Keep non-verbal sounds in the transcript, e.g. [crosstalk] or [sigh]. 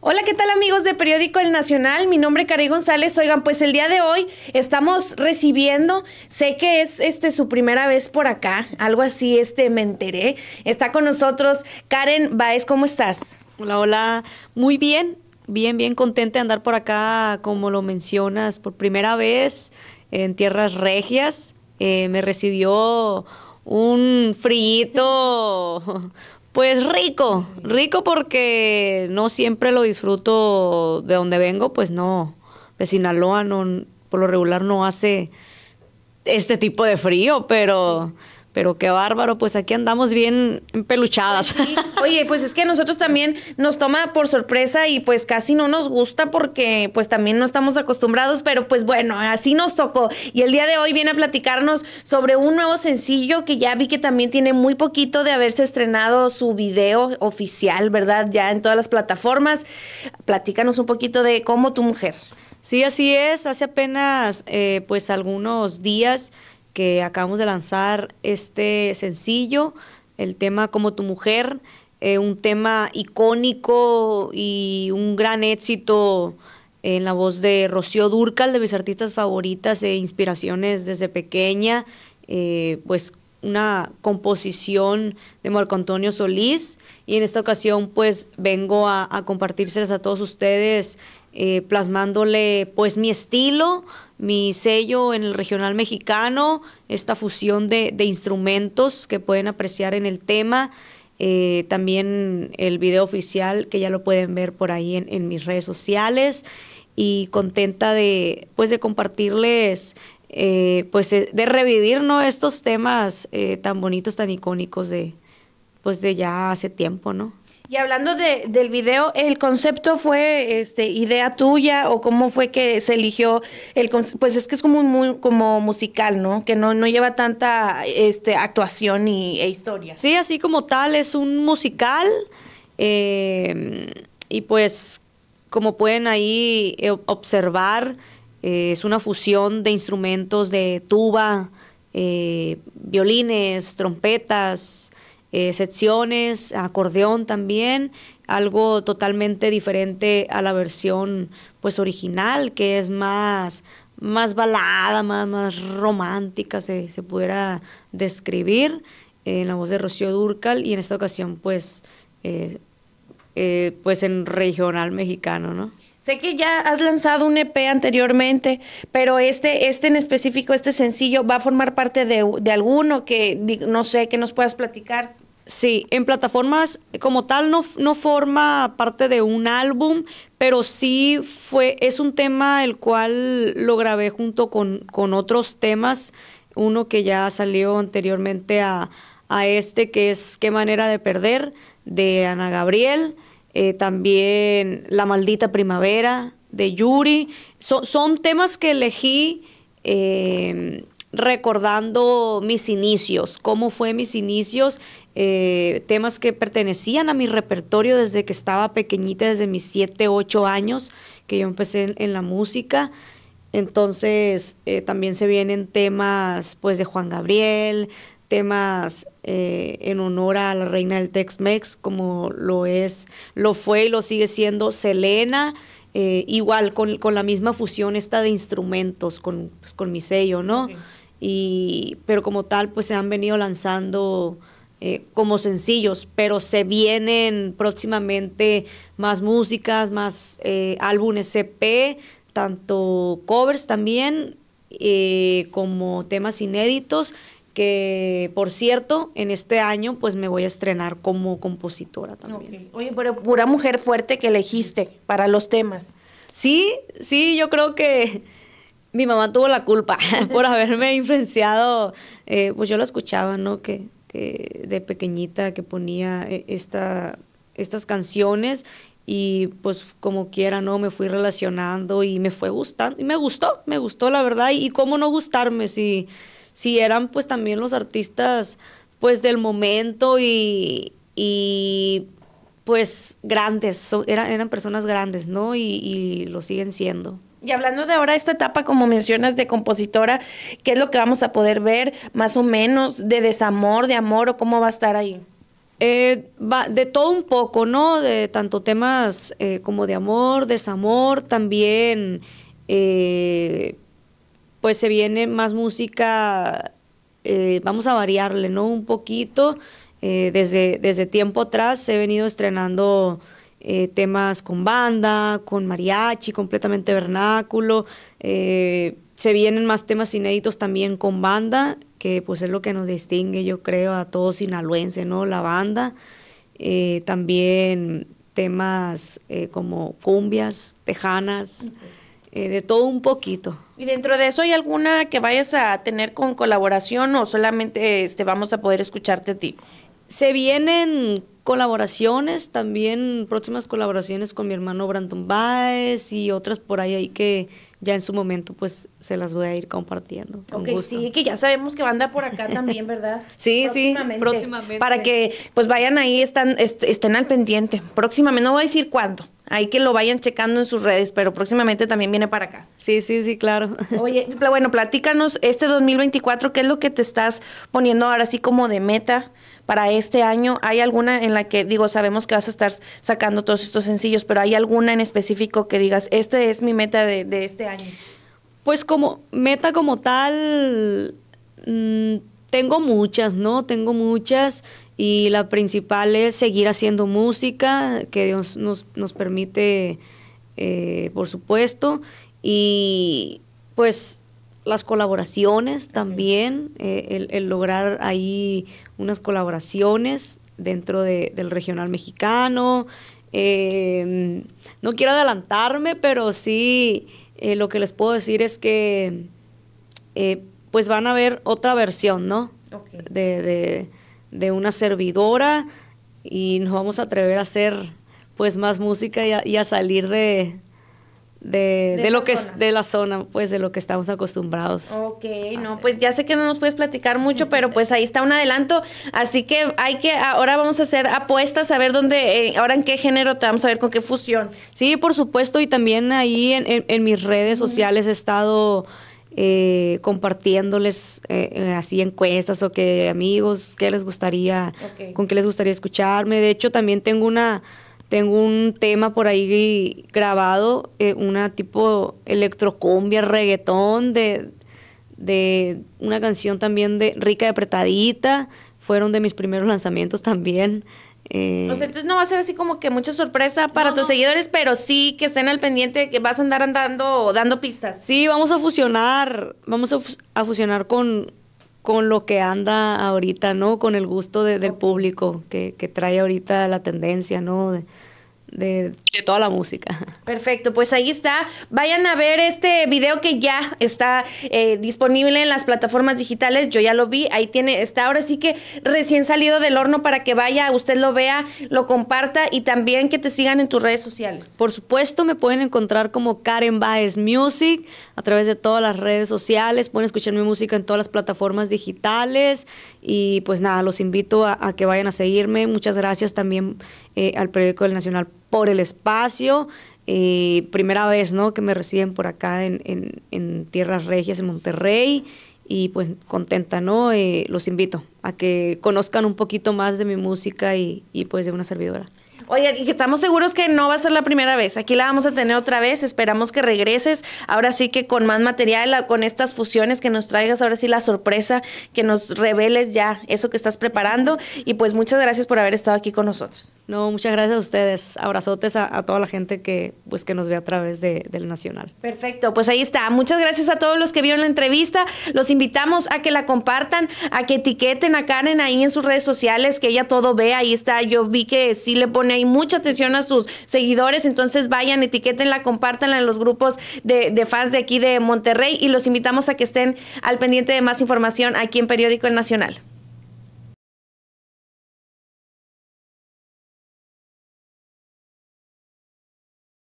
Hola, ¿qué tal amigos de Periódico El Nacional? Mi nombre es Karen González. Oigan, pues el día de hoy estamos recibiendo, sé que es este su primera vez por acá, algo así, este me enteré. Está con nosotros Karen Baez, ¿cómo estás? Hola, hola, muy bien, bien, bien contenta de andar por acá, como lo mencionas, por primera vez en Tierras Regias. Eh, me recibió un frito [laughs] Pues rico, rico porque no siempre lo disfruto de donde vengo, pues no, de Sinaloa no, por lo regular no hace este tipo de frío, pero pero qué bárbaro, pues aquí andamos bien peluchadas. Pues [laughs] Oye, pues es que a nosotros también nos toma por sorpresa y pues casi no nos gusta porque pues también no estamos acostumbrados, pero pues bueno, así nos tocó. Y el día de hoy viene a platicarnos sobre un nuevo sencillo que ya vi que también tiene muy poquito de haberse estrenado su video oficial, ¿verdad? Ya en todas las plataformas. Platícanos un poquito de cómo tu mujer. Sí, así es. Hace apenas eh, pues algunos días que acabamos de lanzar este sencillo, el tema Como tu mujer, eh, un tema icónico y un gran éxito en la voz de Rocío Durcal, de mis artistas favoritas e inspiraciones desde pequeña, eh, pues una composición de Marco Antonio Solís y en esta ocasión pues vengo a, a compartírselas a todos ustedes eh, plasmándole pues mi estilo, mi sello en el regional mexicano, esta fusión de, instrumentos que pueden apreciar en el tema. Eh, también el video oficial que ya lo pueden ver por ahí en, mis redes sociales y contenta de pues de compartirles eh, pues de revivir ¿no? estos temas tan bonitos tan icónicos de pues de ya hace tiempo no y hablando del video, ¿el concepto fue este, idea tuya o cómo fue que se eligió el Pues es que es como, muy, como musical, ¿no? Que no, lleva tanta este, actuación y, e historia. Sí, así como tal, es un musical. Em, y pues, como pueden ahí eh, observar, eh, es una fusión de instrumentos de tuba, eh, violines, trompetas, eh, secciones, acordeón también, algo totalmente diferente a la versión pues original, que es más, más balada, más, romántica, se, pudiera describir, eh, en la voz de Rocío Durcal, y en esta ocasión pues, eh, pues en regional mexicano, ¿no? Sé que ya has lanzado un EP anteriormente, pero este, este en específico, este sencillo, ¿va a formar parte de, de alguno que, no sé, que nos puedas platicar? Sí, en plataformas como tal no, forma parte de un álbum, pero sí fue, es un tema el cual lo grabé junto con, otros temas, uno que ya salió anteriormente a, este, que es Qué manera de perder, de Ana Gabriel, eh, también La maldita primavera, de Yuri. son temas que elegí. Eh, recordando mis inicios, cómo fue mis inicios, eh, temas que pertenecían a mi repertorio desde que estaba pequeñita, desde mis 7, 8 años, que yo empecé en, la música. Entonces, eh, también se vienen temas pues de Juan Gabriel, temas eh, en honor a la reina del Tex-Mex, como lo es, lo fue y lo sigue siendo Selena, igual con, la misma fusión esta de instrumentos, con, pues, con mi sello, ¿no? y, pero como tal, pues se han venido lanzando eh, como sencillos, pero se vienen próximamente más músicas, más eh, álbumes CP, e tanto covers también, eh, como temas inéditos, que por cierto, en este año pues me voy a estrenar como compositora también. Oye, pero pura mujer fuerte que elegiste para los temas. Sí, sí, yo creo que mi mamá tuvo la culpa [laughs] por haberme influenciado, eh, pues yo la escuchaba, ¿no? Que, que de pequeñita que ponía eh, esta, estas canciones y pues como quiera, ¿no? Me fui relacionando y me fue gustando, y me gustó, me gustó la verdad, y, cómo no gustarme si, si eran pues también los artistas pues del momento y, pues grandes, eran, eran personas grandes, ¿no? Y, y lo siguen siendo. Y hablando de ahora esta etapa, como mencionas, de compositora, ¿qué es lo que vamos a poder ver más o menos de desamor, de amor o cómo va a estar ahí? Eh, va de todo un poco, ¿no? De tanto temas eh, como de amor, desamor, también eh, pues se viene más música, vamos a variarle, ¿no? Un poquito. desde, desde tiempo atrás he venido estrenando eh, temas con banda, con mariachi, completamente vernáculo. Eh, se vienen más temas inéditos también con banda, que pues es lo que nos distingue, yo creo, a todos sinaluense, ¿no? La banda. Eh, también temas como cumbias, tejanas, de todo un poquito. ¿Y dentro de eso hay alguna que vayas a tener con colaboración o solamente este, vamos a poder escucharte a ti? Se vienen colaboraciones, también próximas colaboraciones con mi hermano Brandon Baez y otras por ahí, ahí que ya en su momento pues se las voy a ir compartiendo. Con ok, sí, que ya sabemos que va a andar por acá también, [laughs] ¿verdad? sí, sí, próximamente. Para que pues vayan ahí, están, estén al pendiente. Próximamente, no voy a decir cuándo, ahí que lo vayan checando en sus redes, pero próximamente también viene para acá. Sí, sí, sí, claro. [laughs] Oye, bueno, platícanos este 2024, ¿qué es lo que te estás poniendo ahora así como de meta? para este año? ¿Hay alguna en la que, digo, sabemos que vas a estar sacando todos estos sencillos, pero ¿hay alguna en específico que digas, este es mi meta de, este año? Pues como meta como tal, mm, tengo muchas, ¿no? Tengo muchas y la principal es seguir haciendo música, que Dios nos, nos permite, eh, por supuesto, y pues las colaboraciones también, eh, el, lograr ahí unas colaboraciones dentro del regional mexicano. Em, no quiero adelantarme, pero sí eh, lo que les puedo decir es que eh, pues van a ver otra versión, ¿no? De, de, una servidora y nos vamos a atrever a hacer pues más música y a salir de, de, lo que es de la zona, pues de lo que estamos acostumbrados. Ok, no, pues ya sé que no nos puedes platicar mucho, pero pues ahí está un adelanto. Así que hay que, ahora vamos a hacer apuestas, a ver dónde, eh, ahora en qué género te vamos a ver con qué fusión. Sí, por supuesto, y también ahí en, mis redes sociales he estado eh, compartiéndoles eh, eh, así encuestas o que amigos, qué les gustaría, con qué les gustaría escucharme. De hecho, también tengo una tengo un tema por ahí grabado, eh, una tipo electrocumbia, reggaetón, de, de una canción también de Rica de Apretadita. Fueron de mis primeros lanzamientos también. Eh. entonces no va a ser así como que mucha sorpresa para tus seguidores, pero sí que estén al pendiente que vas a andar andando dando pistas. Sí, vamos a fusionar, vamos a, a fusionar con con lo que anda ahorita, ¿no? Con el gusto del público que, trae ahorita la tendencia, ¿no? De, de, toda la música. Perfecto, pues ahí está. Vayan a ver este video que ya está eh, disponible en las plataformas digitales. Yo ya lo vi, ahí tiene, está ahora sí que recién salido del horno para que vaya, usted lo vea, lo comparta y también que te sigan en tus redes sociales. Por supuesto, me pueden encontrar como Karen Baez Music a través de todas las redes sociales. Pueden escuchar mi música en todas las plataformas digitales. Y pues nada, los invito a que vayan a seguirme. Muchas gracias también eh, al periódico del Nacional por el espacio. Eh, primera vez, ¿no? Que me reciben por acá en, Tierras Regias, en Monterrey. Y pues contenta, ¿no? Eh, los invito a que conozcan un poquito más de mi música y, pues de una servidora. Oye, y estamos seguros que no va a ser la primera vez. Aquí la vamos a tener otra vez. Esperamos que regreses. Ahora sí que con más material, con estas fusiones que nos traigas, ahora sí la sorpresa, que nos reveles ya eso que estás preparando. Y pues muchas gracias por haber estado aquí con nosotros. No, muchas gracias a ustedes. Abrazotes a, toda la gente que, pues, que nos ve a través de, del Nacional. Perfecto, pues ahí está. Muchas gracias a todos los que vieron la entrevista. Los invitamos a que la compartan, a que etiqueten a Karen ahí en sus redes sociales, que ella todo ve. Ahí está. Yo vi que sí le pone ahí mucha atención a sus seguidores. Entonces vayan, etiquétenla, compártanla en los grupos de, de fans de aquí de Monterrey y los invitamos a que estén al pendiente de más información aquí en Periódico El Nacional.